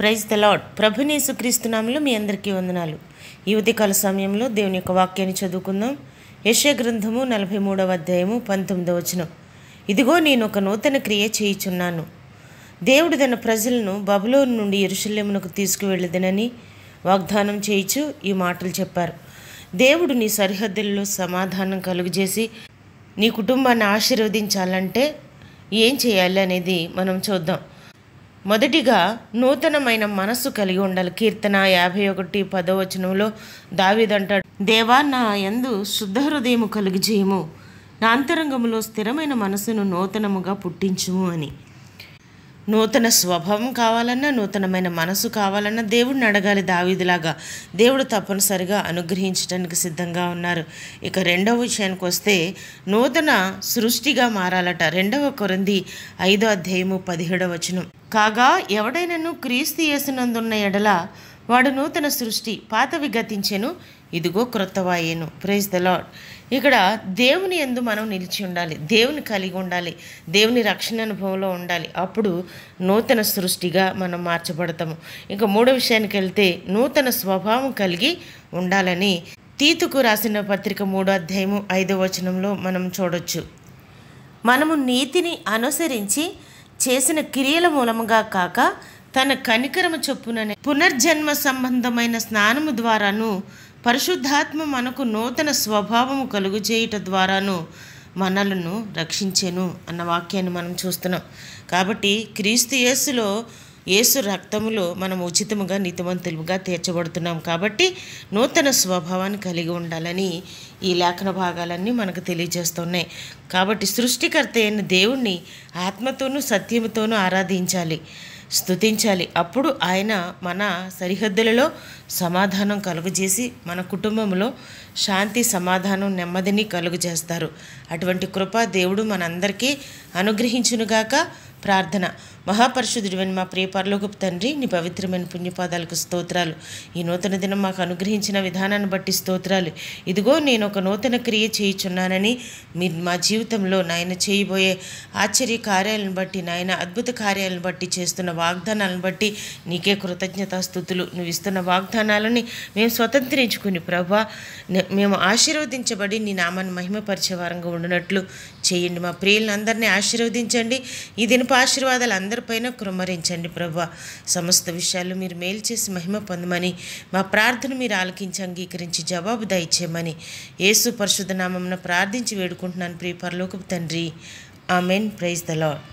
praise the Lord ప్రభునేసు క్రీస్తునామంలో మీ అందరికీ వందనాలు ఈ ఉదయకాల సమయంలో దేవుని యొక్క వాక్యాన్ని చదువుకుందాం యశ గ్రంథము నలభై మూడవ అధ్యాయము పంతొమ్మిదవ వచనం ఇదిగో నేను ఒక నూతన క్రియ చేయుచున్నాను దేవుడు తన ప్రజలను బబులోను నుండి ఎరుశల్యమునకు తీసుకువెళ్ళదనని వాగ్దానం చేయిచు ఈ మాటలు చెప్పారు దేవుడు నీ సరిహద్దుల్లో సమాధానం కలుగజేసి నీ కుటుంబాన్ని ఆశీర్వదించాలంటే ఏం చేయాలి అనేది మనం చూద్దాం మొదటిగా నూతనమైన మనస్సు కలిగి ఉండాలి కీర్తన యాభై ఒకటి పదవచనంలో దావిదంటాడు దేవా నా ఎందు శుద్ధ హృదయము చేయము నా అంతరంగంలో స్థిరమైన మనసును నూతనముగా పుట్టించుము అని నూతన స్వభావం కావాలన్నా నూతనమైన మనసు కావాలన్నా దేవుడిని అడగాలి దావిదిలాగా దేవుడు తప్పనిసరిగా అనుగ్రహించడానికి సిద్ధంగా ఉన్నారు ఇక రెండవ విషయానికి వస్తే నూతన సృష్టిగా మారాలట రెండవ కొరంది ఐదో అధ్యాయము పదిహేడవ వచనం కాగా ఎవడైనను క్రీస్తు యేసునందున్న ఎడల వాడు నూతన సృష్టి పాతవి గతించెను ఇదిగో క్రొత్తవాయేను ప్రైజ్ ద లాడ్ ఇక్కడ దేవుని ఎందు మనం నిలిచి ఉండాలి దేవుని కలిగి ఉండాలి దేవుని రక్షణ అనుభవంలో ఉండాలి అప్పుడు నూతన సృష్టిగా మనం మార్చబడతాము ఇంకా మూడో విషయానికి వెళ్తే నూతన స్వభావం కలిగి ఉండాలని తీతుకు రాసిన పత్రిక మూడో అధ్యాయము ఐదో వచనంలో మనం చూడొచ్చు మనము నీతిని అనుసరించి చేసిన క్రియల మూలముగా కాక తన కనికరము చొప్పుననే పునర్జన్మ సంబంధమైన స్నానము ద్వారాను పరిశుద్ధాత్మ మనకు నూతన స్వభావము కలుగు చేయుట ద్వారాను మనలను రక్షించెను అన్న వాక్యాన్ని మనం చూస్తున్నాం కాబట్టి క్రీస్తు యేసులో యేసు రక్తములో మనం ఉచితముగా నితమంతులుగా తీర్చబడుతున్నాం కాబట్టి నూతన స్వభావాన్ని కలిగి ఉండాలని ఈ లేఖన భాగాలన్నీ మనకు తెలియజేస్తున్నాయి కాబట్టి సృష్టికర్త అయిన దేవుణ్ణి ఆత్మతోనూ సత్యముతోనూ ఆరాధించాలి స్థుతించాలి అప్పుడు ఆయన మన సరిహద్దులలో సమాధానం కలుగజేసి మన కుటుంబంలో శాంతి సమాధానం నెమ్మదిని కలుగజేస్తారు అటువంటి కృప దేవుడు మనందరికీ అనుగ్రహించునుగాక ప్రార్థన మహాపరిశుద్ధుడివని మా ప్రియ పర్లోకపు తండ్రి నీ పవిత్రమైన పుణ్యపాదాలకు స్తోత్రాలు ఈ నూతన దినం మాకు అనుగ్రహించిన విధానాన్ని బట్టి స్తోత్రాలు ఇదిగో నేను ఒక నూతన క్రియ చేయుచున్నానని మీ మా జీవితంలో నాయన చేయబోయే ఆశ్చర్య కార్యాలను బట్టి నాయన అద్భుత కార్యాలను బట్టి చేస్తున్న వాగ్దానాలను బట్టి నీకే స్థుతులు నువ్వు ఇస్తున్న వాగ్దానాలని మేము స్వతంత్రించుకుని ప్రభా మేము ఆశీర్వదించబడి నీ నామాన్ని మహిమపరిచే వారంగా ఉండినట్లు చేయండి మా ప్రియులందరినీ ఆశీర్వదించండి ఈ దినపు ఆశీర్వాదాలు అందరూ అందరిపైన కృమ్మరించండి ప్రభు సమస్త విషయాలు మీరు మేలు చేసి మహిమ పొందమని మా ప్రార్థన మీరు ఆలకించి అంగీకరించి జవాబు దయచేయమని ఏసు పరిశుద్ధ నామం ప్రార్థించి వేడుకుంటున్నాను ప్రియ పరలోకపు తండ్రి ఆమెన్ ప్రైజ్ ద లాడ్